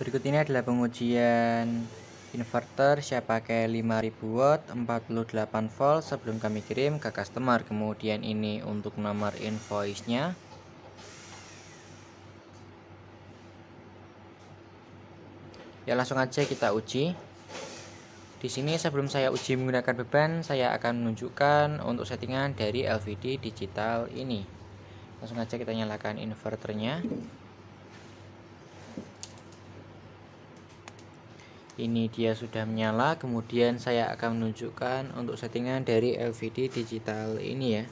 Berikut ini adalah pengujian inverter saya pakai 5000 watt 48 volt sebelum kami kirim ke customer kemudian ini untuk nomor invoice nya ya langsung aja kita uji di sini sebelum saya uji menggunakan beban saya akan menunjukkan untuk settingan dari LVD digital ini langsung aja kita nyalakan inverternya ini dia sudah menyala kemudian saya akan menunjukkan untuk settingan dari LVD digital ini ya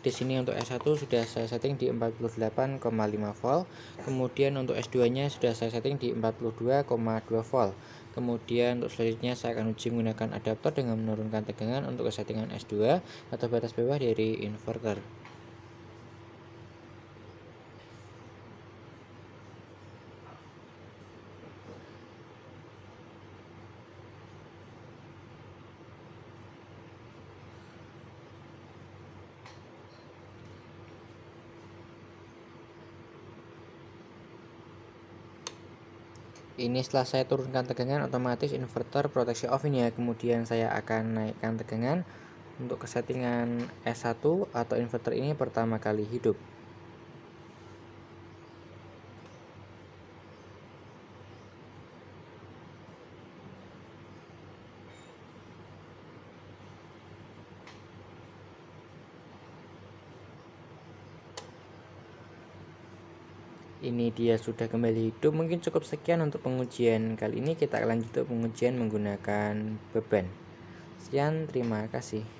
di sini untuk S1 sudah saya setting di 48,5 volt kemudian untuk S2 nya sudah saya setting di 42,2 volt kemudian untuk selanjutnya saya akan uji menggunakan adaptor dengan menurunkan tegangan untuk settingan S2 atau batas bawah dari inverter ini setelah saya turunkan tegangan otomatis inverter proteksi off ini ya kemudian saya akan naikkan tegangan untuk kesettingan S1 atau inverter ini pertama kali hidup ini dia sudah kembali hidup mungkin cukup sekian untuk pengujian kali ini kita lanjut ke pengujian menggunakan beban sekian terima kasih